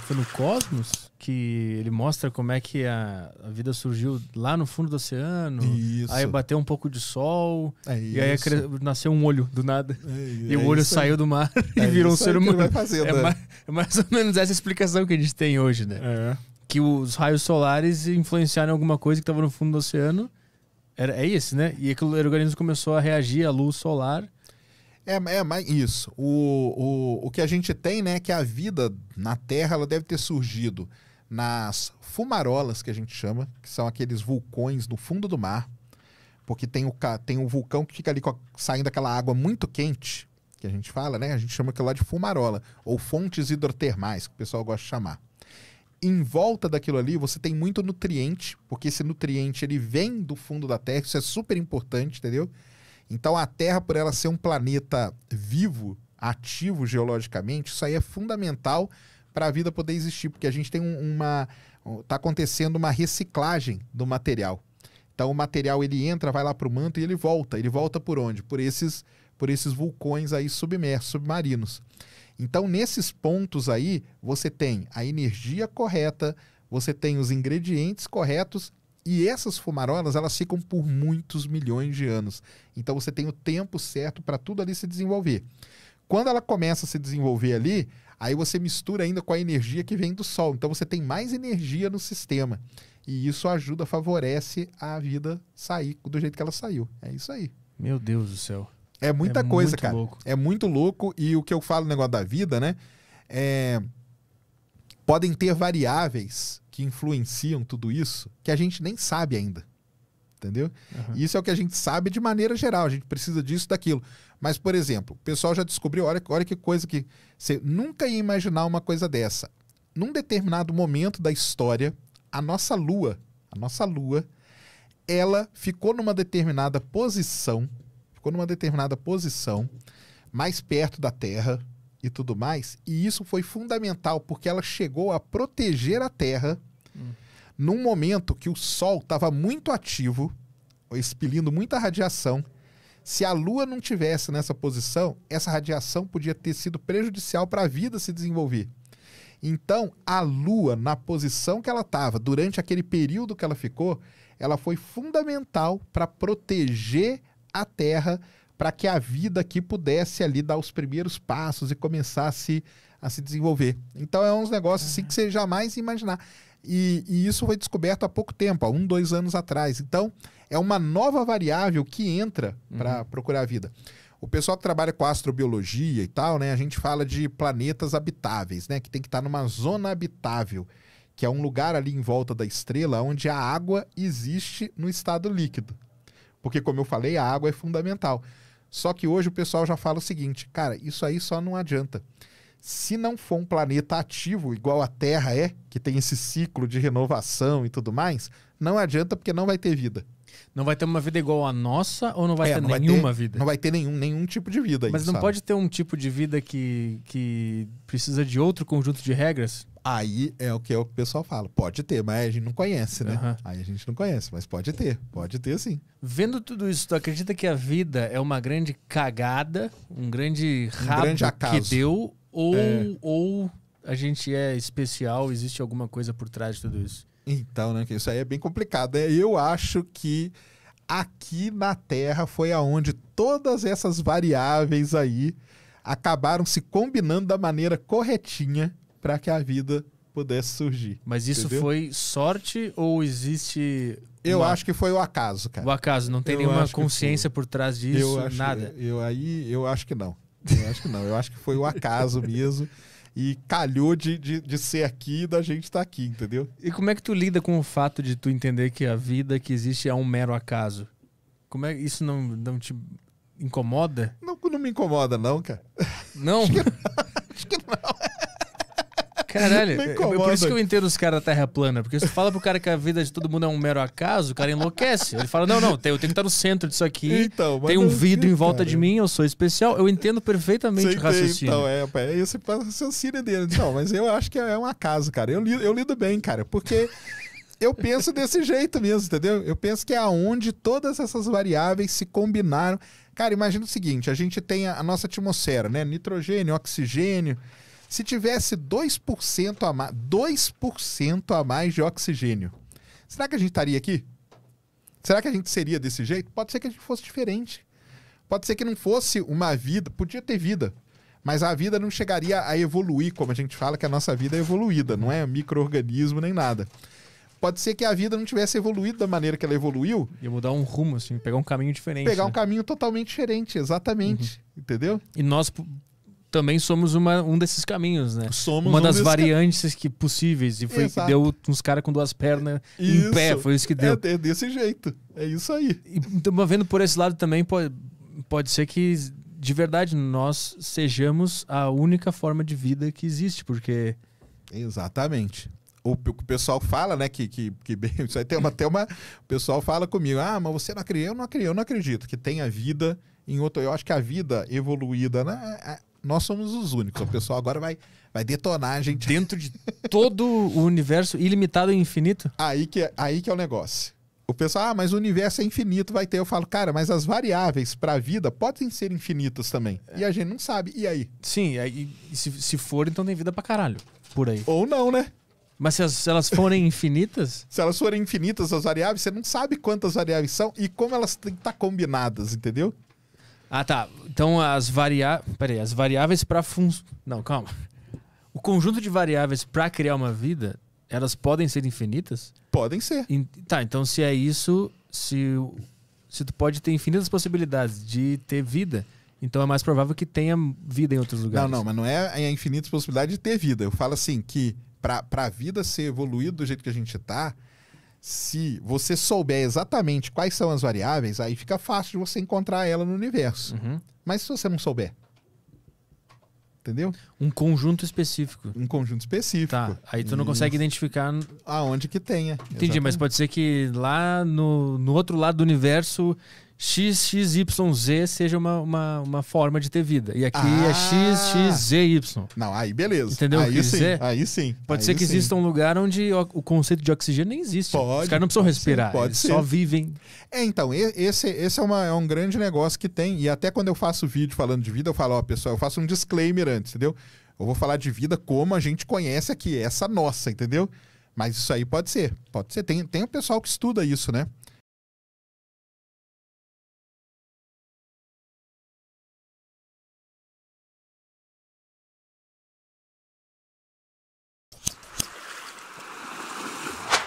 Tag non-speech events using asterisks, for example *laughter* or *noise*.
Foi no Cosmos que ele mostra como é que a, a vida surgiu lá no fundo do oceano. Isso. Aí bateu um pouco de sol. É e aí nasceu um olho do nada. É, é *laughs* e é o olho saiu aí. do mar e virou um ser humano. Fazer, é né? mais, é, mais, ou menos essa explicação que a gente tem hoje, né? É. Que os raios solares influenciaram alguma coisa que estava no fundo do oceano. Era, é isso, né? E aquele organismo começou a reagir à luz solar é, é mais isso. O, o, o que a gente tem, né, é que a vida na Terra ela deve ter surgido nas fumarolas, que a gente chama, que são aqueles vulcões no fundo do mar, porque tem o, tem o vulcão que fica ali a, saindo aquela água muito quente, que a gente fala, né? A gente chama aquilo lá de fumarola, ou fontes hidrotermais, que o pessoal gosta de chamar. Em volta daquilo ali, você tem muito nutriente, porque esse nutriente ele vem do fundo da terra, isso é super importante, entendeu? Então a Terra, por ela ser um planeta vivo, ativo geologicamente, isso aí é fundamental para a vida poder existir, porque a gente tem um, uma está acontecendo uma reciclagem do material. Então o material ele entra, vai lá para o manto e ele volta. Ele volta por onde? Por esses por esses vulcões aí submersos, submarinos. Então nesses pontos aí você tem a energia correta, você tem os ingredientes corretos e essas fumarolas, elas ficam por muitos milhões de anos. Então você tem o tempo certo para tudo ali se desenvolver. Quando ela começa a se desenvolver ali, aí você mistura ainda com a energia que vem do Sol. Então você tem mais energia no sistema. E isso ajuda, favorece a vida sair do jeito que ela saiu. É isso aí. Meu Deus do céu. É muita é coisa, muito cara. Louco. É muito louco. E o que eu falo no negócio da vida, né? É... Podem ter variáveis que influenciam tudo isso que a gente nem sabe ainda. Entendeu? Uhum. Isso é o que a gente sabe de maneira geral. A gente precisa disso, daquilo. Mas, por exemplo, o pessoal já descobriu, olha, olha que coisa que. Você nunca ia imaginar uma coisa dessa. Num determinado momento da história, a nossa Lua, a nossa Lua, ela ficou numa determinada posição, ficou numa determinada posição, mais perto da Terra, e tudo mais. E isso foi fundamental porque ela chegou a proteger a Terra hum. num momento que o Sol estava muito ativo, expelindo muita radiação. Se a Lua não tivesse nessa posição, essa radiação podia ter sido prejudicial para a vida se desenvolver. Então, a Lua, na posição que ela estava, durante aquele período que ela ficou, ela foi fundamental para proteger a Terra para que a vida aqui pudesse ali dar os primeiros passos e começar a se, a se desenvolver. Então é uns negócios assim que você jamais imaginar. E, e, isso foi descoberto há pouco tempo, há um, dois anos atrás. Então é uma nova variável que entra para uhum. procurar a vida. O pessoal que trabalha com astrobiologia e tal, né? A gente fala de planetas habitáveis, né? Que tem que estar tá numa zona habitável, que é um lugar ali em volta da estrela onde a água existe no estado líquido. Porque, como eu falei, a água é fundamental. Só que hoje o pessoal já fala o seguinte, cara, isso aí só não adianta. Se não for um planeta ativo, igual a Terra é, que tem esse ciclo de renovação e tudo mais, não adianta porque não vai ter vida. Não vai ter uma vida igual a nossa ou não vai é, ter não nenhuma vai ter, vida? Não vai ter nenhum, nenhum tipo de vida. Mas aí, não sabe? pode ter um tipo de vida que, que precisa de outro conjunto de regras? Aí é o que o pessoal fala. Pode ter, mas a gente não conhece, né? Uhum. Aí a gente não conhece, mas pode ter. Pode ter sim. Vendo tudo isso, tu acredita que a vida é uma grande cagada, um grande rabo um grande acaso. que deu? Ou, é. ou a gente é especial, existe alguma coisa por trás de tudo isso? Então, né? Isso aí é bem complicado. Né? Eu acho que aqui na Terra foi aonde todas essas variáveis aí acabaram se combinando da maneira corretinha para que a vida pudesse surgir. Mas isso entendeu? foi sorte ou existe. Eu uma... acho que foi o acaso, cara. O acaso, não tem eu nenhuma consciência por trás disso, eu acho, nada. Eu, aí, eu acho que não. Eu acho que não. Eu acho que foi o acaso mesmo. E calhou de, de, de ser aqui e da gente estar tá aqui, entendeu? E como é que tu lida com o fato de tu entender que a vida que existe é um mero acaso? Como é isso não, não te incomoda? Não, não me incomoda, não, cara. Não? *laughs* Caralho, é por isso que eu entendo os caras da Terra plana. Porque se fala pro cara que a vida de todo mundo é um mero acaso, o cara enlouquece. Ele fala: não, não, eu tenho que estar no centro disso aqui. Então, tem um vidro em volta cara. de mim, eu sou especial. Eu entendo perfeitamente o raciocínio. Tem, então, é, é esse raciocínio dele. Não, mas eu acho que é, é um acaso, cara. Eu, lido, eu lido bem, cara, porque. eu penso desse jeito mesmo, entendeu? Eu penso que é aonde todas essas variáveis se combinaram. Cara, imagina o seguinte: a gente tem a, a nossa atmosfera, né? Nitrogênio, oxigênio, se tivesse 2% a mais, 2% a mais de oxigênio, será que a gente estaria aqui? Será que a gente seria desse jeito? Pode ser que a gente fosse diferente. Pode ser que não fosse uma vida, podia ter vida, mas a vida não chegaria a evoluir, como a gente fala que a nossa vida é evoluída, não é microorganismo nem nada. Pode ser que a vida não tivesse evoluído da maneira que ela evoluiu. Ia mudar um rumo, assim, pegar um caminho diferente. Pegar né? um caminho totalmente diferente, exatamente. Uhum. Entendeu? E nós também somos uma, um desses caminhos, né? Somos uma um das variantes que possíveis. E foi Exato. que deu uns caras com duas pernas isso. em pé, foi isso que é, deu. É, é desse jeito, é isso aí. então, vendo por esse lado também, pode, pode ser que de verdade nós sejamos a única forma de vida que existe, porque. Exatamente o o pessoal fala, né? Que, que, que bem, *laughs* isso aí tem uma, até uma. O pessoal fala comigo, ah, mas você não acredita, eu não acredito, eu não acredito que tenha vida em outro. Eu acho que a vida evoluída, né? É, é, nós somos os únicos. O pessoal agora vai, vai detonar a gente. Dentro de todo o universo ilimitado e infinito? Aí que, é, aí que é o negócio. O pessoal, ah, mas o universo é infinito, vai ter. Eu falo, cara, mas as variáveis para a vida podem ser infinitas também. É. E a gente não sabe. E aí? Sim, aí, se, se for, então tem vida pra caralho. Por aí. Ou não, né? Mas se, as, se, elas forem infinitas? *laughs* se elas forem infinitas, as variáveis, você não sabe quantas variáveis são e como elas têm que estar tá combinadas, entendeu? Ah, tá. Então as variáveis. Peraí, as variáveis para fun... Não, calma. O conjunto de variáveis para criar uma vida, elas podem ser infinitas? Podem ser. In... Tá, então se é isso, se, se tu pode ter infinitas possibilidades de ter vida, então é mais provável que tenha vida em outros lugares. Não, não, mas não é, é a infinitas possibilidade de ter vida. Eu falo assim que para a vida ser evoluída do jeito que a gente está, se você souber exatamente quais são as variáveis, aí fica fácil de você encontrar ela no universo. Uhum. Mas se você não souber, entendeu? Um conjunto específico. Um conjunto específico. Tá, aí tu não consegue identificar... Aonde que tenha. Entendi, exatamente. mas pode ser que lá no, no outro lado do universo XXYZ seja uma, uma, uma forma de ter vida. E aqui é ah. é XXZY. Não, aí beleza. Entendeu? Aí sim, dizer? aí sim. Pode aí ser que sim. exista um lugar onde o conceito de oxigênio nem existe. Pode, Os caras não precisam respirar, pode eles ser. só vivem. É, então, esse, esse é, uma, é um grande negócio que tem. E até quando eu faço vídeo falando de vida, eu falo, ó, pessoal, eu faço um disclaimer antes, entendeu? Eu vou falar de vida como a gente conhece aqui, essa nossa, entendeu? Mas isso aí pode ser, pode ser. Tem, tem um pessoal que estuda isso, né?